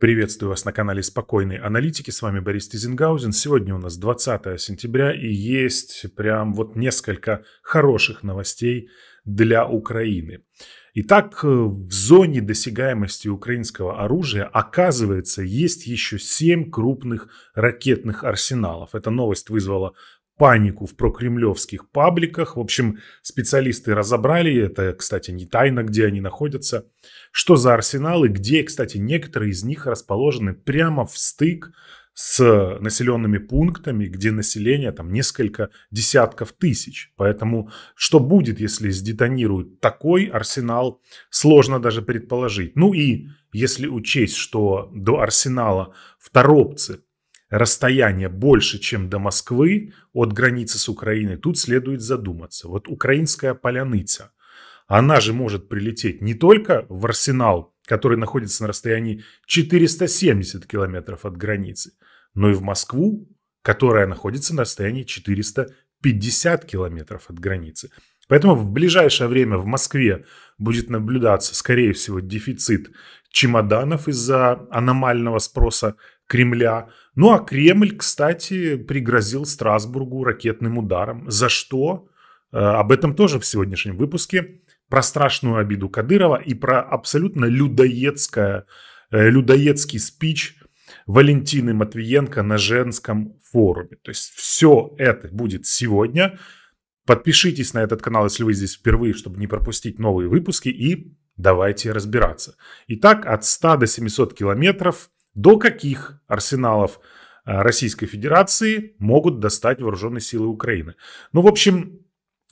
Приветствую вас на канале «Спокойной аналитики». С вами Борис Тизенгаузен. Сегодня у нас 20 сентября и есть прям вот несколько хороших новостей для Украины. Итак, э, в зоне досягаемости украинского оружия, оказывается, есть еще семь крупных ракетных арсеналов. Эта новость вызвала панику в прокремлевских пабликах. В общем, специалисты разобрали, это, кстати, не тайна, где они находятся, что за арсеналы, где, кстати, некоторые из них расположены прямо в стык с населенными пунктами, где население там несколько десятков тысяч. Поэтому что будет, если сдетонируют такой арсенал, сложно даже предположить. Ну и если учесть, что до арсенала в Торопце расстояние больше, чем до Москвы от границы с Украиной, тут следует задуматься. Вот украинская поляныца, она же может прилететь не только в арсенал, который находится на расстоянии 470 километров от границы, но и в Москву, которая находится на расстоянии 450 километров от границы. Поэтому в ближайшее время в Москве будет наблюдаться, скорее всего, дефицит чемоданов из-за аномального спроса Кремля. Ну а Кремль, кстати, пригрозил Страсбургу ракетным ударом. За что? Э, об этом тоже в сегодняшнем выпуске. Про страшную обиду Кадырова и про абсолютно людоедское, э, людоедский спич Валентины Матвиенко на женском форуме. То есть все это будет сегодня. Подпишитесь на этот канал, если вы здесь впервые, чтобы не пропустить новые выпуски. И давайте разбираться. Итак, от 100 до 700 километров – до каких арсеналов э, Российской Федерации могут достать вооруженные силы Украины? Ну, в общем,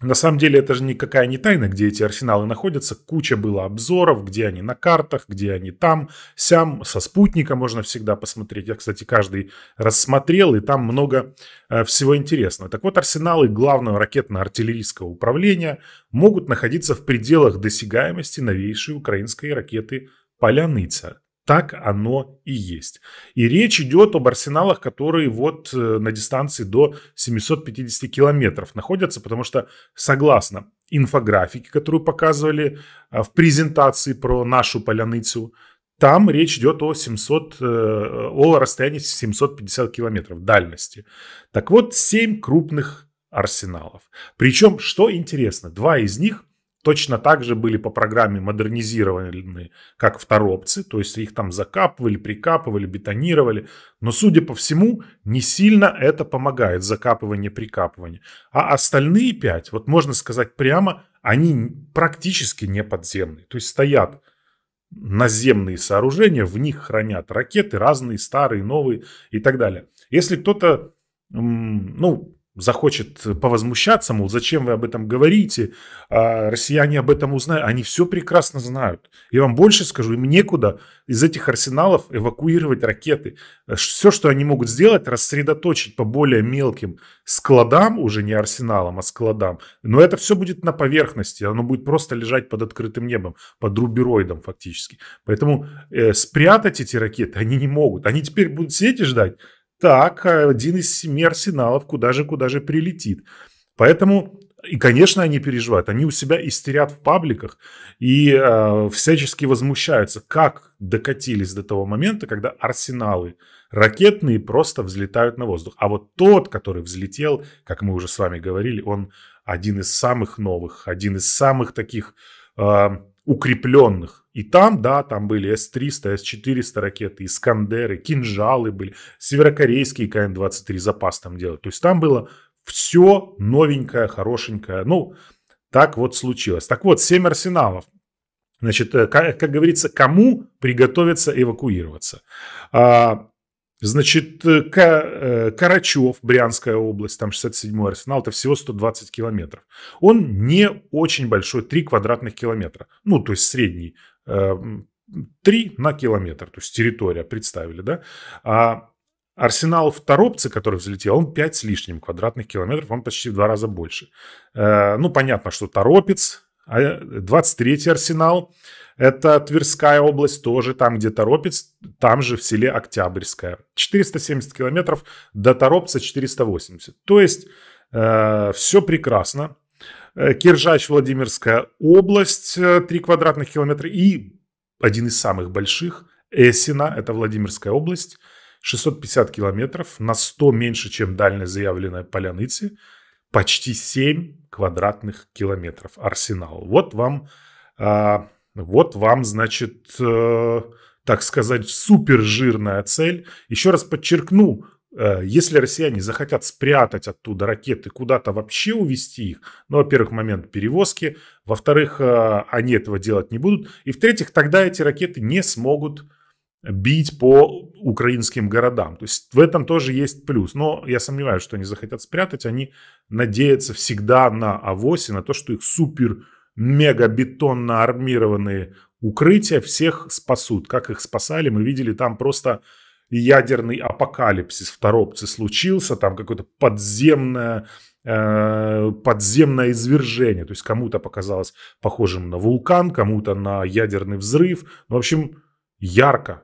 на самом деле это же никакая не тайна, где эти арсеналы находятся. Куча было обзоров, где они на картах, где они там, сям. Со спутника можно всегда посмотреть. Я, кстати, каждый рассмотрел, и там много э, всего интересного. Так вот, арсеналы главного ракетно-артиллерийского управления могут находиться в пределах досягаемости новейшей украинской ракеты «Поляныца». Так оно и есть. И речь идет об арсеналах, которые вот э, на дистанции до 750 километров находятся, потому что, согласно инфографике, которую показывали э, в презентации про нашу поляницу, там речь идет о, 700, э, о расстоянии 750 километров дальности. Так вот, 7 крупных арсеналов. Причем, что интересно, два из них – Точно так же были по программе модернизированы, как второпцы, то есть их там закапывали, прикапывали, бетонировали. Но, судя по всему, не сильно это помогает, закапывание, прикапывание. А остальные пять, вот можно сказать прямо, они практически не подземные. То есть стоят наземные сооружения, в них хранят ракеты разные, старые, новые и так далее. Если кто-то, ну, захочет повозмущаться, мол, зачем вы об этом говорите, а россияне об этом узнают, они все прекрасно знают. Я вам больше скажу, им некуда из этих арсеналов эвакуировать ракеты. Все, что они могут сделать, рассредоточить по более мелким складам, уже не арсеналам, а складам. Но это все будет на поверхности, оно будет просто лежать под открытым небом, под рубероидом фактически. Поэтому э, спрятать эти ракеты они не могут. Они теперь будут сидеть и ждать, так, один из семи арсеналов куда же, куда же прилетит. Поэтому, и, конечно, они переживают. Они у себя истерят в пабликах и э, всячески возмущаются, как докатились до того момента, когда арсеналы ракетные просто взлетают на воздух. А вот тот, который взлетел, как мы уже с вами говорили, он один из самых новых, один из самых таких э, укрепленных. И там, да, там были С-300, С-400 ракеты, Искандеры, кинжалы были, северокорейские КН-23 запас там делали. То есть там было все новенькое, хорошенькое. Ну, так вот случилось. Так вот, 7 арсеналов. Значит, э, как, как говорится, кому приготовиться эвакуироваться? А, Значит, э, э, Карачев, Брянская область, там 67-й арсенал, это всего 120 километров. Он не очень большой, 3 квадратных километра. Ну, то есть средний. 3 э, на километр, то есть территория, представили, да? А арсенал в Торопце, который взлетел, он 5 с лишним квадратных километров, он почти в два раза больше. Ну, понятно, что Торопец, 23-й а, арсенал, это Тверская область тоже, там где Торопец, там же в селе Октябрьское. 470 километров до Торопца 480. То есть э, все прекрасно. Э, Киржач, Владимирская область, 3 э, квадратных километра. И один из самых больших, Эсина, это Владимирская область, 650 километров, на 100 меньше, чем дальняя заявленная Поляныцы, почти 7 квадратных километров арсенал. Вот вам а, вот вам, значит, э, так сказать, супержирная цель. Еще раз подчеркну, э, если россияне захотят спрятать оттуда ракеты, куда-то вообще увезти их, ну, во-первых, момент перевозки, во-вторых, э, они этого делать не будут, и в-третьих, тогда эти ракеты не смогут бить по украинским городам. То есть в этом тоже есть плюс. Но я сомневаюсь, что они захотят спрятать. Они надеются всегда на авось и на то, что их супер мегабетонно армированные укрытия всех спасут. Как их спасали, мы видели там просто ядерный апокалипсис в Торопце случился, там какое-то подземное э, подземное извержение. То есть кому-то показалось похожим на вулкан, кому-то на ядерный взрыв. Ну, в общем, ярко.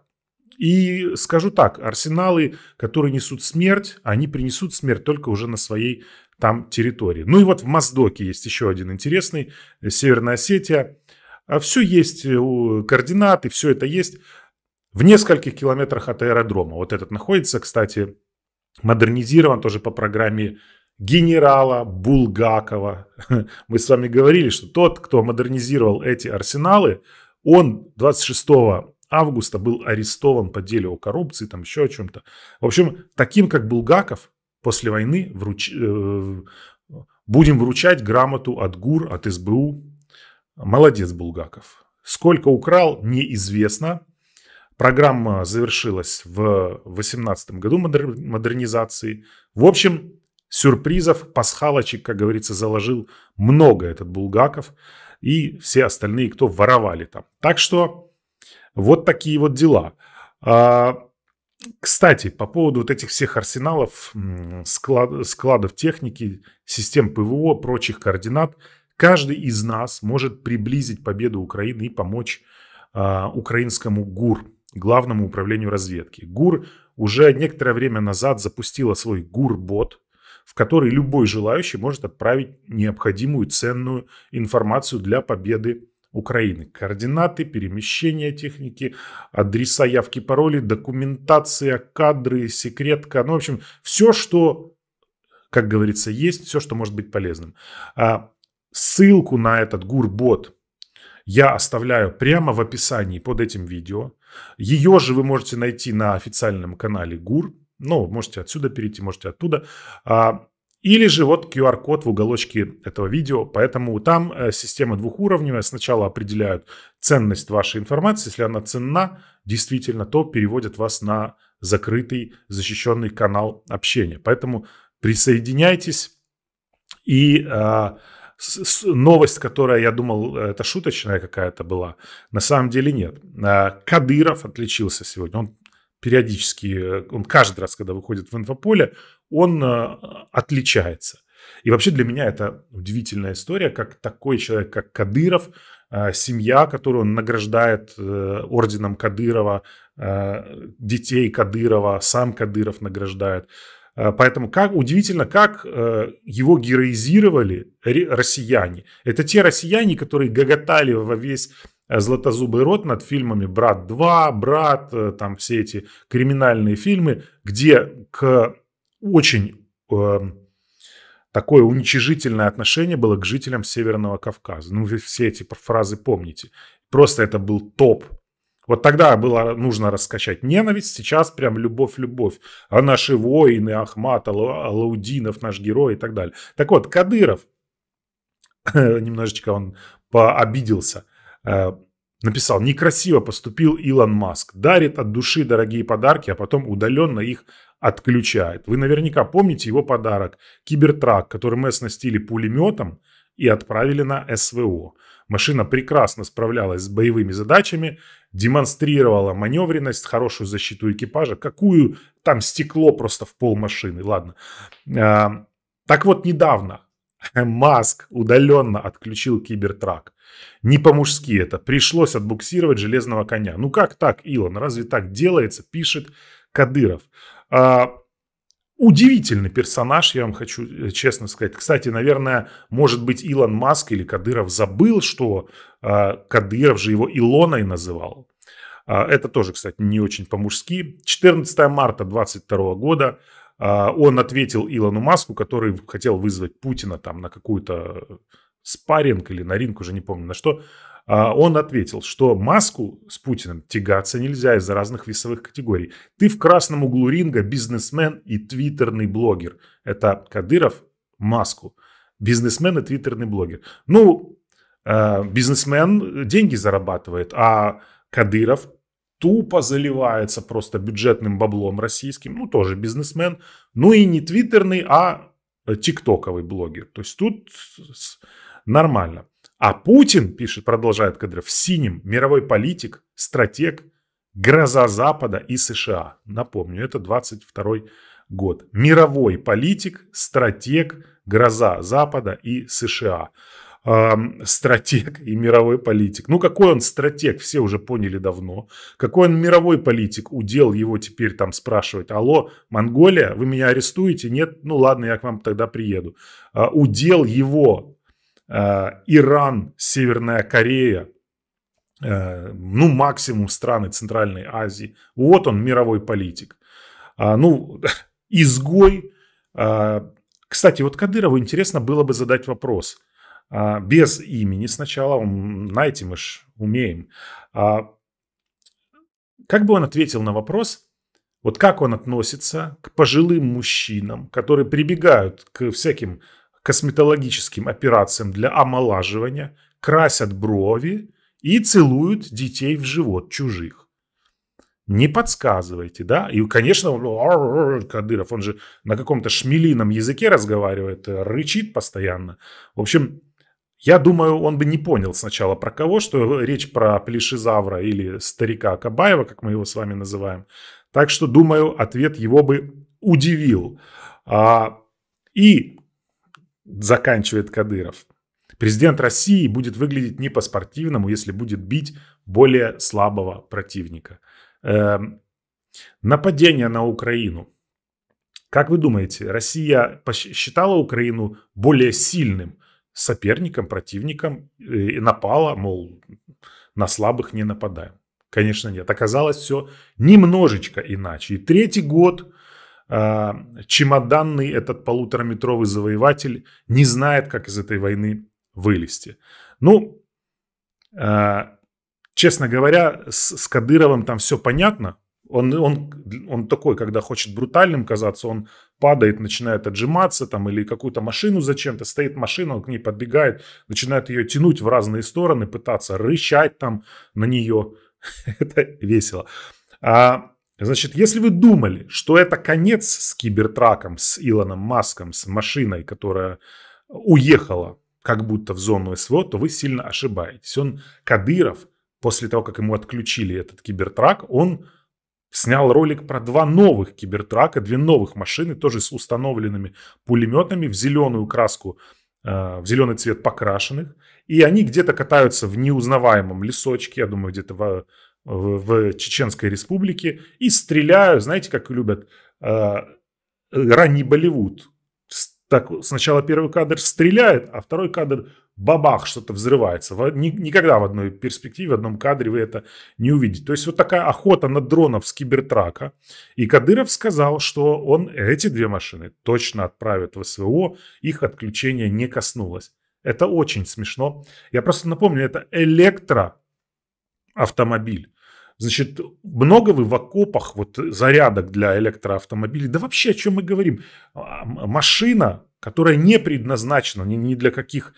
И скажу так, арсеналы, которые несут смерть, они принесут смерть только уже на своей там территории. Ну и вот в Моздоке есть еще один интересный, э, Северная Осетия. А все есть, э, координаты, все это есть в нескольких километрах от аэродрома. Вот этот находится, кстати, модернизирован тоже по программе генерала Булгакова. Мы с вами говорили, что тот, кто модернизировал эти арсеналы, он 26 августа был арестован по делу о коррупции, там еще о чем-то. В общем, таким как Булгаков, после войны вруч... Э, будем вручать грамоту от ГУР, от СБУ. Молодец, Булгаков. Сколько украл, неизвестно. Программа завершилась в 2018 году модернизации. В общем, сюрпризов, пасхалочек, как говорится, заложил много этот Булгаков и все остальные, кто воровали там. Так что вот такие вот дела. А, кстати, по поводу вот этих всех арсеналов, склад, складов техники, систем ПВО, прочих координат, каждый из нас может приблизить победу Украины и помочь э, украинскому ГУР, главному управлению разведки. ГУР уже некоторое время назад запустила свой ГУР-бот, в который любой желающий может отправить необходимую ценную информацию для победы Украины. Координаты, перемещение техники, адреса явки пароли документация, кадры, секретка. Ну, в общем, все, что, как говорится, есть, все, что может быть полезным. А, ссылку на этот гурбот я оставляю прямо в описании под этим видео. Ее же вы можете найти на официальном канале ГУР. Ну, можете отсюда перейти, можете оттуда. А, или же вот QR-код в уголочке этого видео. Поэтому там э, система двухуровневая. Сначала определяют ценность вашей информации. Если она ценна, действительно, то переводят вас на закрытый, защищенный канал общения. Поэтому присоединяйтесь. И э, с, новость, которая, я думал, это шуточная какая-то была, на самом деле нет. А, Кадыров отличился сегодня. Он периодически, э, он каждый раз, когда выходит в инфополе, он э, отличается. И вообще для меня это удивительная история, как такой человек, как Кадыров, э, семья, которую он награждает орденом Кадырова, детей Кадырова, сам Кадыров награждает. Поэтому как, удивительно, как его героизировали россияне. Это те россияне, которые гоготали во весь златозубый рот над фильмами «Брат 2», «Брат», э, там все эти криминальные фильмы, где к очень эм, такое уничижительное отношение было к жителям Северного Кавказа. Ну, вы все эти фразы помните. Просто это был топ. Вот тогда было нужно раскачать ненависть, сейчас прям любовь-любовь. А наши воины, Ахмат, Алаудинов, наш герой и так далее. Так вот, Кадыров, немножечко он пообиделся – Э, написал, некрасиво поступил Илон Маск, дарит от души дорогие подарки, а потом удаленно их отключает. Вы наверняка помните его подарок «Кибертрак», который мы оснастили пулеметом и отправили на СВО. Машина прекрасно справлялась с боевыми задачами, демонстрировала маневренность, хорошую защиту экипажа. Какую там стекло просто в пол машины, ладно. Э, так вот, недавно Маск удаленно отключил кибертрак. Не по-мужски это. Пришлось отбуксировать железного коня. Ну как так, Илон? Разве так делается? Пишет Кадыров. А, удивительный персонаж, я вам хочу э, честно сказать. Кстати, наверное, может быть, Илон Маск или Кадыров забыл, что а, Кадыров же его Илоной называл. А, это тоже, кстати, не очень по-мужски. 14 марта 2022 года а, он ответил Илону Маску, который хотел вызвать Путина там на какую-то спарринг или на ринг, уже не помню на что. А, он ответил, что Маску с Путиным тягаться нельзя из-за разных весовых категорий. Ты в красном углу ринга бизнесмен и твиттерный блогер. Это Кадыров Маску. Бизнесмен и твиттерный блогер. Ну, а, бизнесмен деньги зарабатывает, а Кадыров тупо заливается просто бюджетным баблом российским, ну тоже бизнесмен, ну и не твиттерный, а э, тиктоковый блогер. То есть тут нормально. А Путин, пишет, продолжает кадр, синим, мировой политик, стратег, гроза Запада и США. Напомню, это 22 год. Мировой политик, стратег, гроза Запада и США э, стратег и мировой политик. Ну, какой он стратег, все уже поняли давно. Какой он мировой политик, удел его теперь там спрашивать. Алло, Монголия, вы меня арестуете? Нет? Ну, ладно, я к вам тогда приеду. Э, удел его э, Иран, Северная Корея, э, ну, максимум страны Центральной Азии. Вот он, мировой политик. А, ну, изгой. кстати, вот Кадырову интересно было бы задать вопрос – а, без имени сначала, найти мы ж умеем. А, как бы он ответил на вопрос, вот как он относится к пожилым мужчинам, которые прибегают к всяким косметологическим операциям для омолаживания, красят брови и целуют детей в живот чужих. Не подсказывайте, да? И, конечно, Кадыров, он же на каком-то шмелином языке разговаривает, рычит постоянно. В общем, я думаю, он бы не понял сначала про кого, что речь про плешизавра или старика Кабаева, как мы его с вами называем. Так что, думаю, ответ его бы удивил. А, и заканчивает Кадыров. Президент России будет выглядеть не по-спортивному, если будет бить более слабого противника. Эм, нападение на Украину. Как вы думаете, Россия посчитала Украину более сильным? соперником, противником э, напала, мол, на слабых не нападаем. Конечно, нет. Оказалось все немножечко иначе. И третий год э, чемоданный этот полутораметровый завоеватель не знает, как из этой войны вылезти. Ну, э, честно говоря, с, с Кадыровым там все понятно. Он, он, он такой, когда хочет брутальным казаться, он падает, начинает отжиматься там или какую-то машину зачем-то, стоит машина, он к ней подбегает, начинает ее тянуть в разные стороны, пытаться рычать там на нее. Это весело. А, значит, если вы думали, что это конец с Кибертраком, с Илоном Маском, с машиной, которая уехала как будто в зону СВО, то вы сильно ошибаетесь. Он, Кадыров, после того, как ему отключили этот Кибертрак, он снял ролик про два новых кибертрака, две новых машины, тоже с установленными пулеметами в зеленую краску, э, в зеленый цвет покрашенных. И они где-то катаются в неузнаваемом лесочке, я думаю, где-то в, в, в Чеченской республике, и стреляют, знаете, как любят э, ранний Болливуд. Так, сначала первый кадр стреляет, а второй кадр бабах, что-то взрывается. Никогда в одной перспективе, в одном кадре вы это не увидите. То есть вот такая охота на дронов с кибертрака. И Кадыров сказал, что он эти две машины точно отправит в СВО, их отключение не коснулось. Это очень смешно. Я просто напомню, это электроавтомобиль. Значит, много вы в окопах вот зарядок для электроавтомобилей. Да вообще, о чем мы говорим? А, машина, которая не предназначена ни, ни для каких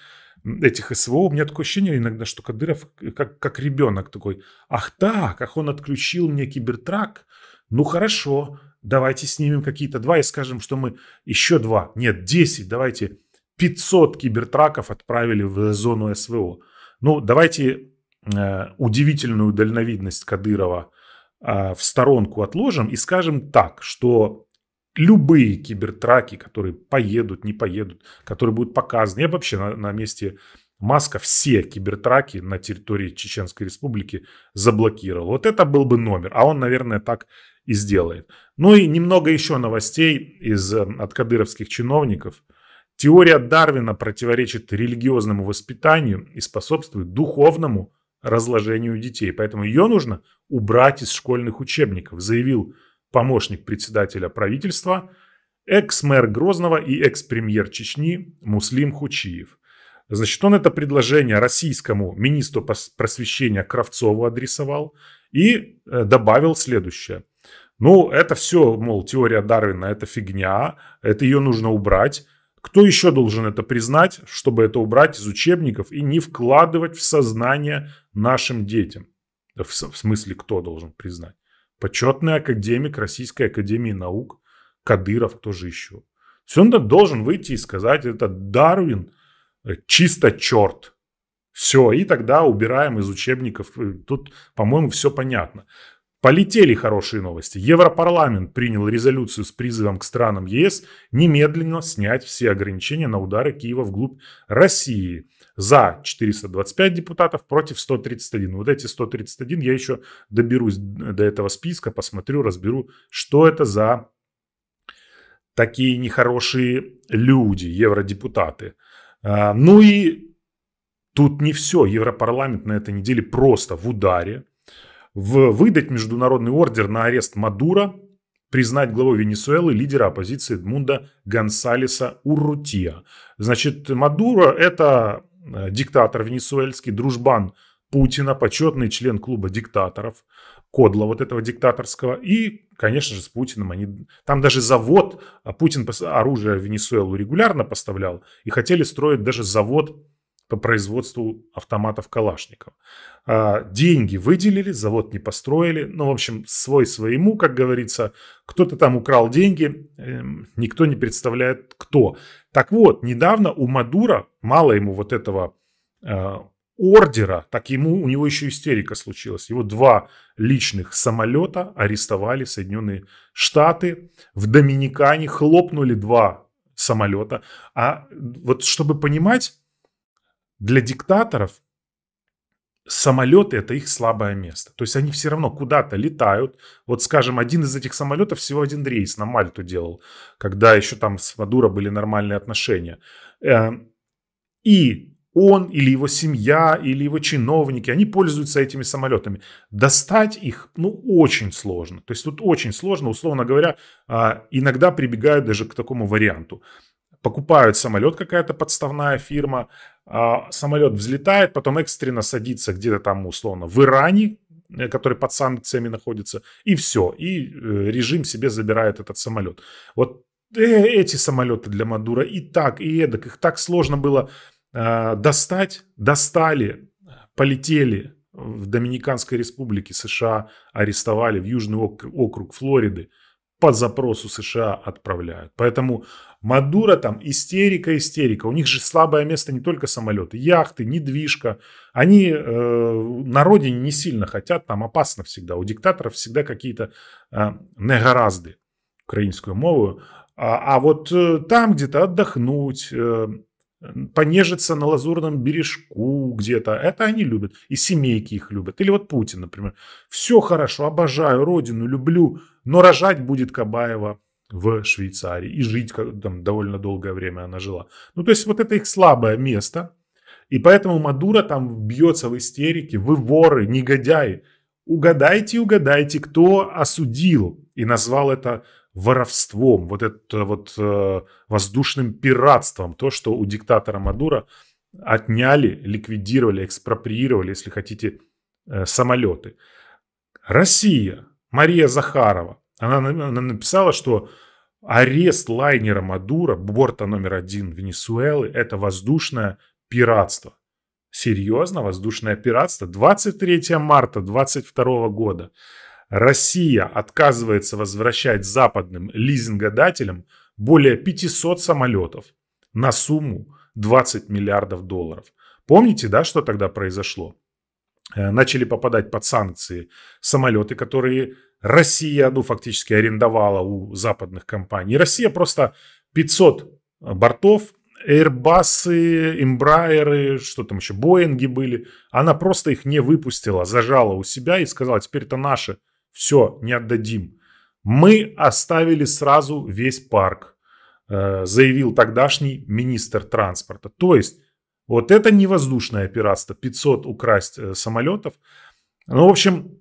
этих СВО, у меня такое ощущение иногда, что Кадыров э, как, как ребенок такой, ах так, ах он отключил мне кибертрак, ну хорошо, давайте снимем какие-то два и скажем, что мы еще два, нет, 10, давайте 500 кибертраков отправили в зону СВО. Ну, давайте э, удивительную дальновидность Кадырова э, в сторонку отложим и скажем так, что любые кибертраки, которые поедут, не поедут, которые будут показаны. Я вообще на, на месте Маска все кибертраки на территории Чеченской Республики заблокировал. Вот это был бы номер, а он, наверное, так и сделает. Ну и немного еще новостей из э, от кадыровских чиновников. Теория Дарвина противоречит религиозному воспитанию и способствует духовному разложению детей. Поэтому ее нужно убрать из школьных учебников, заявил помощник председателя правительства, экс-мэр Грозного и экс-премьер Чечни Муслим Хучиев. Значит, он это предложение российскому министру просвещения Кравцову адресовал и э, добавил следующее. Ну, это все, мол, теория Дарвина, это фигня, это ее нужно убрать. Кто еще должен это признать, чтобы это убрать из учебников и не вкладывать в сознание нашим детям? В, смысле, кто должен признать? Почетный академик Российской Академии Наук, Кадыров, кто же еще. Все он должен выйти и сказать, это Дарвин э, чисто черт. Все, и тогда убираем из учебников. Э, тут, по-моему, все понятно. Полетели хорошие новости. Европарламент принял резолюцию с призывом к странам ЕС немедленно снять все ограничения на удары Киева вглубь России за 425 депутатов, против 131. Вот эти 131 я еще доберусь до этого списка, посмотрю, разберу, что это за такие нехорошие люди, евродепутаты. А, ну и тут не все. Европарламент на этой неделе просто в ударе. В выдать международный ордер на арест Мадура признать главой Венесуэлы лидера оппозиции Эдмунда Гонсалеса Урутия. Значит, Мадуро – это Э, диктатор венесуэльский, дружбан Путина, почетный член клуба диктаторов, кодла вот этого диктаторского. И, конечно же, с Путиным они... Там даже завод, а Путин оружие в Венесуэлу регулярно поставлял, и хотели строить даже завод по производству автоматов Калашников. А, деньги выделили, завод не построили. Ну, в общем, свой своему, как говорится. Кто-то там украл деньги, эм, никто не представляет, кто. Так вот, недавно у Мадура, мало ему вот этого а, ордера, так ему, у него еще истерика случилась. Его два личных самолета арестовали Соединенные Штаты. В Доминикане хлопнули два самолета. А вот чтобы понимать, для диктаторов самолеты это их слабое место. То есть они все равно куда-то летают. Вот, скажем, один из этих самолетов всего один рейс на Мальту делал, когда еще там с Мадуро были нормальные отношения. Эм, и он или его семья, или его чиновники, они пользуются этими самолетами. Достать их, ну, очень сложно. То есть тут очень сложно, условно говоря, а, иногда прибегают даже к такому варианту. Покупают самолет какая-то подставная фирма, а, самолет взлетает, потом экстренно садится где-то там, условно, в Иране, э, который под санкциями находится, и все. И э, режим себе забирает этот самолет. Вот э, эти самолеты для Мадура и так, и эдак. Их так сложно было а, достать. Достали, полетели в Доминиканской республике США, арестовали в Южный округ Флориды по запросу США отправляют. Поэтому Мадура там истерика, истерика. У них же слабое место не только самолеты, яхты, недвижка. Они э, на родине не сильно хотят, там опасно всегда. У диктаторов всегда какие-то э, негоразды, украинскую мову. А, а вот э, там где-то отдохнуть, э, понежиться на лазурном бережку где-то. Это они любят. И семейки их любят. Или вот Путин, например. Все хорошо, обожаю родину, люблю, но рожать будет Кабаева в Швейцарии. И жить там довольно долгое время она жила. Ну, то есть вот это их слабое место. И поэтому Мадура там бьется в истерике. Вы воры, негодяи. Угадайте, угадайте, кто осудил и назвал это воровством, вот это вот э, воздушным пиратством, то, что у диктатора Мадура отняли, ликвидировали, экспроприировали, если хотите, э, самолеты. Россия, Мария Захарова, она, она написала, что арест лайнера Мадура, борта номер один Венесуэлы, это воздушное пиратство. Серьезно, воздушное пиратство? 23 марта 22 года Россия отказывается возвращать западным лизингодателям более 500 самолетов на сумму 20 миллиардов долларов. Помните, да, что тогда произошло? Э, начали попадать под санкции самолеты, которые Россия, ну, фактически арендовала у западных компаний. Россия просто 500 бортов, Airbus, Embraer, что там еще, Боинги были. Она просто их не выпустила, зажала у себя и сказала, теперь это наши все, не отдадим. Мы оставили сразу весь парк, э, заявил тогдашний министр транспорта. То есть вот это не воздушное пиратство, 500 украсть э, самолетов. Ну, в общем,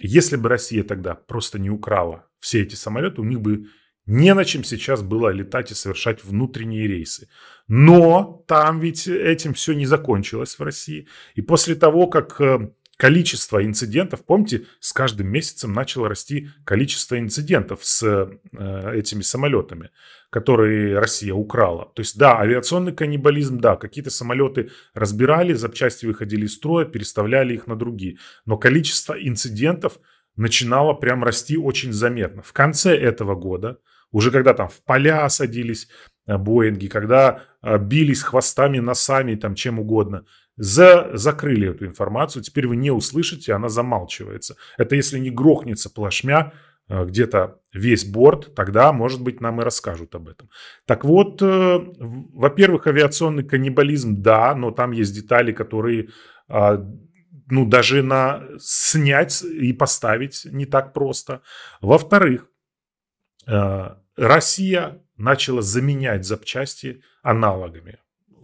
если бы Россия тогда просто не украла все эти самолеты, у них бы не на чем сейчас было летать и совершать внутренние рейсы. Но там ведь этим все не закончилось в России. И после того, как э, количество инцидентов, помните, с каждым месяцем начало расти количество инцидентов с э, этими самолетами, которые Россия украла. То есть, да, авиационный каннибализм, да, какие-то самолеты разбирали, запчасти выходили из строя, переставляли их на другие. Но количество инцидентов начинало прям расти очень заметно. В конце этого года, уже когда там в поля садились э, Боинги, когда э, бились хвостами, носами, там чем угодно, за, закрыли эту информацию, теперь вы не услышите, она замалчивается. Это если не грохнется плашмя э, где-то весь борт, тогда, может быть, нам и расскажут об этом. Так вот, э, во-первых, авиационный каннибализм, да, но там есть детали, которые а, ну, даже на снять и поставить не так просто. Во-вторых, э, Россия начала заменять запчасти аналогами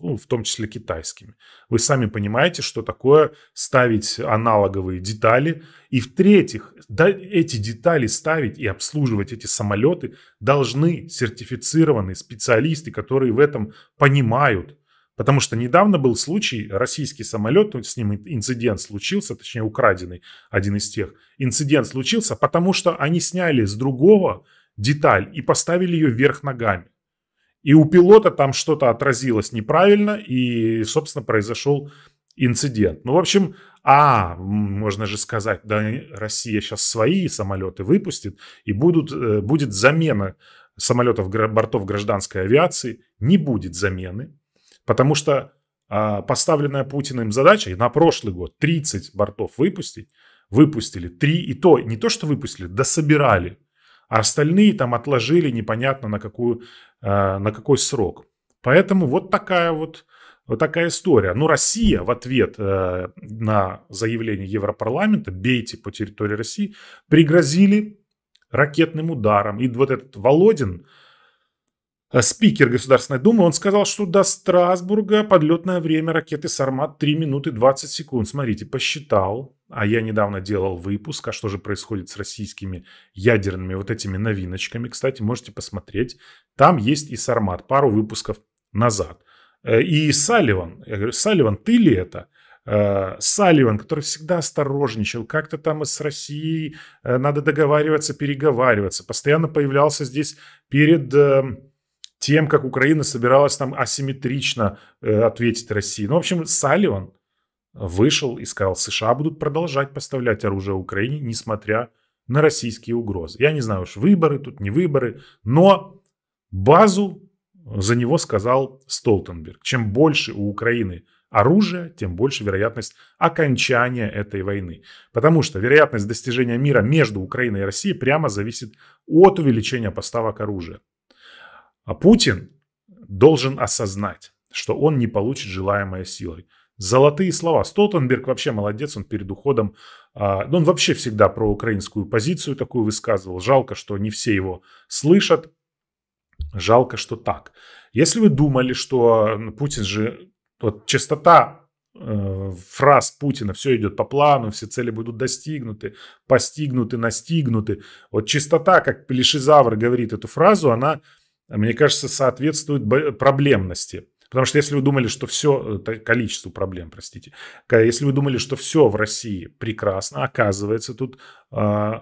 ну, в том числе китайскими. Вы сами понимаете, что такое ставить аналоговые детали. И в-третьих, да, эти детали ставить и обслуживать эти самолеты должны сертифицированные специалисты, которые в этом понимают. Потому что недавно был случай, российский самолет, ну, с ним инцидент случился, точнее украденный один из тех, инцидент случился, потому что они сняли с другого деталь и поставили ее вверх ногами. И у пилота там что-то отразилось неправильно, и, собственно, произошел инцидент. Ну, в общем, а, можно же сказать, да, Россия сейчас свои самолеты выпустит, и будут, э, будет замена самолетов бортов гражданской авиации. Не будет замены, потому что а, поставленная Путиным задача на прошлый год 30 бортов выпустить, выпустили 3, и то не то, что выпустили, дособирали а остальные там отложили непонятно на, какую, э, на какой срок. Поэтому вот такая вот, вот такая история. Но ну, Россия в ответ э, на заявление Европарламента «бейте по территории России» пригрозили ракетным ударом. И вот этот Володин, а спикер Государственной Думы, он сказал, что до Страсбурга подлетное время ракеты «Сармат» 3 минуты 20 секунд. Смотрите, посчитал, а я недавно делал выпуск, а что же происходит с российскими ядерными вот этими новиночками, кстати, можете посмотреть. Там есть и «Сармат», пару выпусков назад. Э, и Салливан, я говорю, Салливан, ты ли это? Э, Салливан, который всегда осторожничал, как-то там с Россией э, надо договариваться, переговариваться, постоянно появлялся здесь перед тем, как Украина собиралась там асимметрично э, ответить России. Ну, в общем, Салливан вышел и сказал, США будут продолжать поставлять оружие Украине, несмотря на российские угрозы. Я не знаю уж, выборы тут, не выборы, но базу за него сказал Столтенберг. Чем больше у Украины оружия, тем больше вероятность окончания этой войны. Потому что вероятность достижения мира между Украиной и Россией прямо зависит от увеличения поставок оружия. А Путин должен осознать, что он не получит желаемое силой. Золотые слова. Столтенберг вообще молодец, он перед уходом, а, ну, он вообще всегда про украинскую позицию такую высказывал. Жалко, что не все его слышат. Жалко, что так. Если вы думали, что ну, Путин же, вот частота э, фраз Путина, все идет по плану, все цели будут достигнуты, постигнуты, настигнуты. Вот чистота, как Плешизавр говорит эту фразу, она мне кажется, соответствует проблемности. Потому что если вы думали, что все, э, количество проблем, простите, если вы думали, что все в России прекрасно, оказывается, тут э, Wall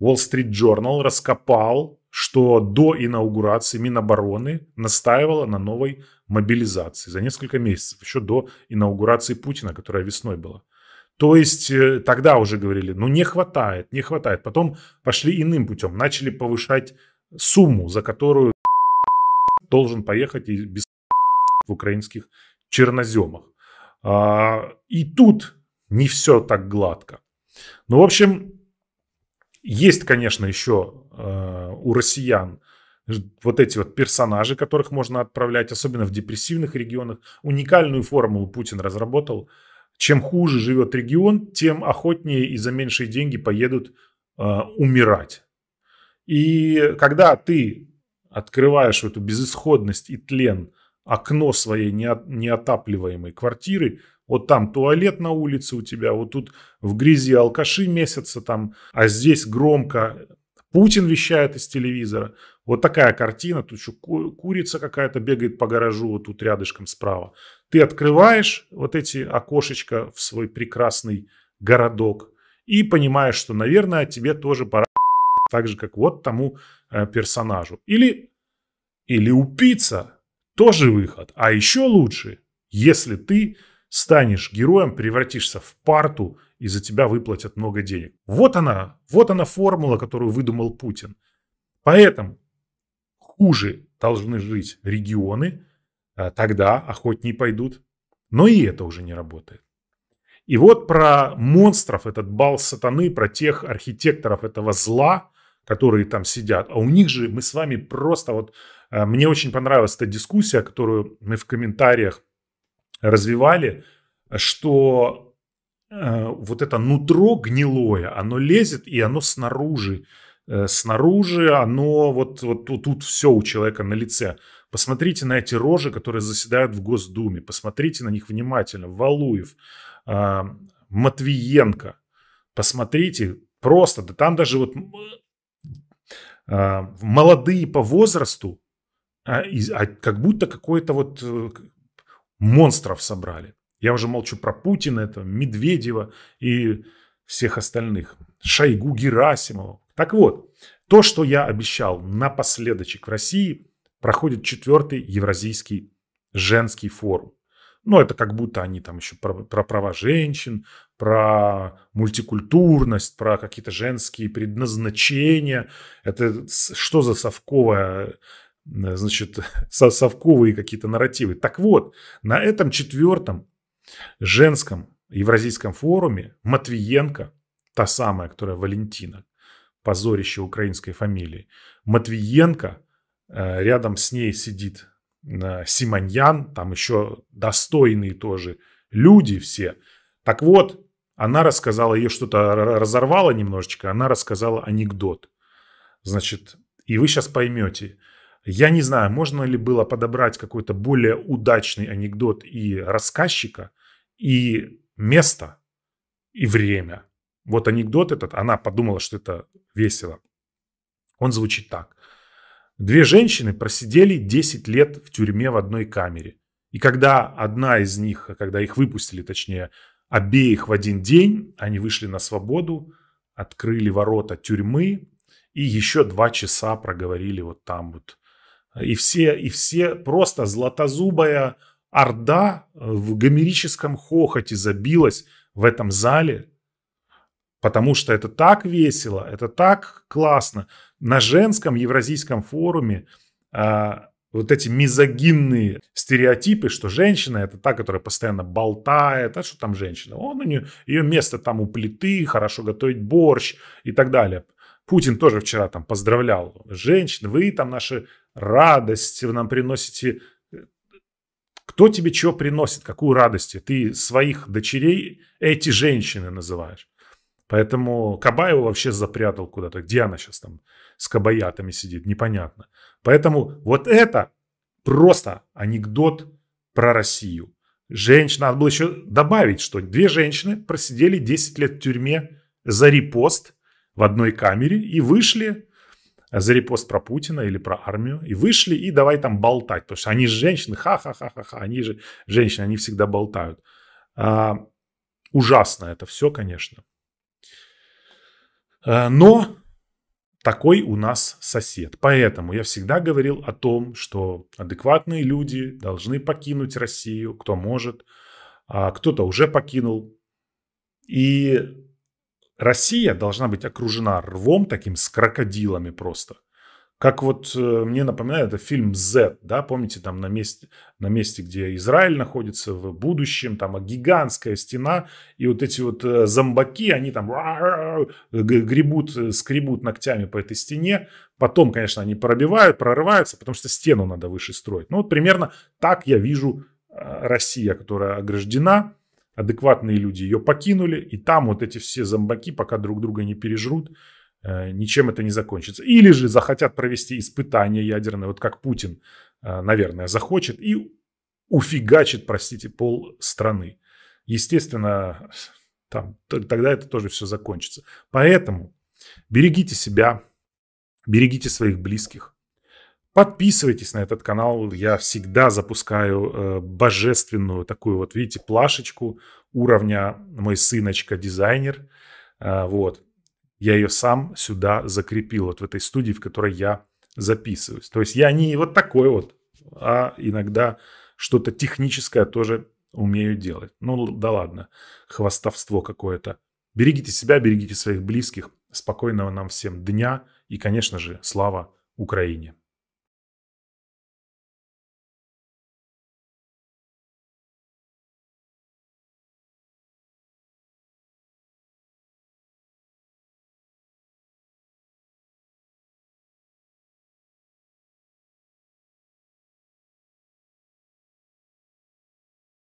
Street Journal раскопал, что до инаугурации Минобороны настаивала на новой мобилизации за несколько месяцев, еще до инаугурации Путина, которая весной была. То есть э, тогда уже говорили, ну не хватает, не хватает. Потом пошли иным путем, начали повышать сумму, за которую должен поехать и без в украинских черноземах. А, и тут не все так гладко. Ну, в общем, есть, конечно, еще а, у россиян вот эти вот персонажи, которых можно отправлять, особенно в депрессивных регионах. Уникальную формулу Путин разработал. Чем хуже живет регион, тем охотнее и за меньшие деньги поедут э, умирать. И когда ты открываешь эту безысходность и тлен, окно своей неотапливаемой квартиры, вот там туалет на улице у тебя, вот тут в грязи алкаши месяца там, а здесь громко Путин вещает из телевизора. Вот такая картина, тут еще курица какая-то бегает по гаражу вот тут рядышком справа. Ты открываешь вот эти окошечко в свой прекрасный городок и понимаешь, что, наверное, тебе тоже пора так же, как вот тому э, персонажу. Или, или упиться, тоже выход. А еще лучше, если ты станешь героем, превратишься в парту, и за тебя выплатят много денег. Вот она, вот она формула, которую выдумал Путин. Поэтому хуже должны жить регионы, э, тогда охотнее пойдут. Но и это уже не работает. И вот про монстров, этот бал сатаны, про тех архитекторов этого зла, которые там сидят. А у них же мы с вами просто вот... Э, мне очень понравилась эта дискуссия, которую мы в комментариях развивали, что э, вот это нутро гнилое, оно лезет и оно снаружи. Э, снаружи оно вот, вот тут, тут все у человека на лице. Посмотрите на эти рожи, которые заседают в Госдуме. Посмотрите на них внимательно. Валуев, Матвиенко. Посмотрите, просто, да там даже вот а, молодые по возрасту, а, а как будто какое-то вот э, монстров собрали. Я уже молчу про Путина, этого, Медведева и всех остальных. Шойгу, Герасимова. Так вот, то, что я обещал напоследочек в России, проходит четвертый Евразийский женский форум. Ну, это как будто они там еще про, про права женщин, про мультикультурность, про какие-то женские предназначения. Это что за совковая э, значит, совковые какие-то нарративы. Так вот, на этом четвертом женском евразийском форуме Матвиенко, та самая, которая Валентина, позорище украинской фамилии, Матвиенко, э, рядом с ней сидит Э, Симоньян, там еще достойные тоже люди все. Так вот, она рассказала, ее что-то разорвало немножечко, она рассказала анекдот. Значит, и вы сейчас поймете. Я не знаю, можно ли было подобрать какой-то более удачный анекдот и рассказчика, и место, и время. Вот анекдот этот, она подумала, что это весело. Он звучит так. Две женщины просидели 10 лет в тюрьме в одной камере. И когда одна из них, когда их выпустили, точнее, обеих в один день, они вышли на свободу, открыли ворота тюрьмы и еще два часа проговорили вот там вот. И все, и все просто златозубая орда в гомерическом хохоте забилась в этом зале, потому что это так весело, это так классно. На женском евразийском форуме а, вот эти мизогинные стереотипы, что женщина это та, которая постоянно болтает, а что там женщина? Он у нее, ее место там у плиты, хорошо готовить борщ и так далее. Путин тоже вчера там поздравлял женщин, вы там наши радости вы нам приносите кто тебе чего приносит, какую радость? Ты своих дочерей эти женщины называешь. Поэтому Кабаева вообще запрятал куда-то. Где она сейчас там с кабаятами сидит, непонятно. Поэтому вот это просто анекдот про Россию. Женщина. надо было еще добавить, что две женщины просидели 10 лет в тюрьме за репост в одной камере и вышли за репост про Путина или про армию, и вышли, и давай там болтать, потому что они же женщины, ха-ха-ха-ха-ха, они же женщины, они всегда болтают. А, ужасно это все, конечно. Э, но такой у нас сосед. Поэтому я всегда говорил о том, что адекватные люди должны покинуть Россию, кто может, а кто-то уже покинул. И Россия должна быть окружена рвом таким с крокодилами просто. Как вот э, мне напоминает, это фильм Z, да, помните, там на месте, на месте, где Израиль находится в будущем, там а гигантская стена, и вот эти вот э, зомбаки, они там гребут, э, скребут ногтями по этой стене, потом, конечно, они пробивают, прорываются, потому что стену надо выше строить. Ну, вот примерно так я вижу Россия, которая ограждена, адекватные люди ее покинули, и там вот эти все зомбаки пока друг друга не пережрут, Э, ничем это не закончится. Или же захотят провести испытания ядерные, вот как Путин, э, наверное, захочет, и уфигачит, простите, пол страны. Естественно, там, тогда это тоже все закончится. Поэтому берегите себя, берегите своих близких, Подписывайтесь на этот канал. Я всегда запускаю э, божественную такую вот, видите, плашечку уровня мой сыночка дизайнер. Э, вот. Я ее сам сюда закрепил, вот в этой студии, в которой я записываюсь. То есть я не вот такой вот, а иногда что-то техническое тоже умею делать. Ну да ладно, хвастовство какое-то. Берегите себя, берегите своих близких. Спокойного нам всем дня и, конечно же, слава Украине!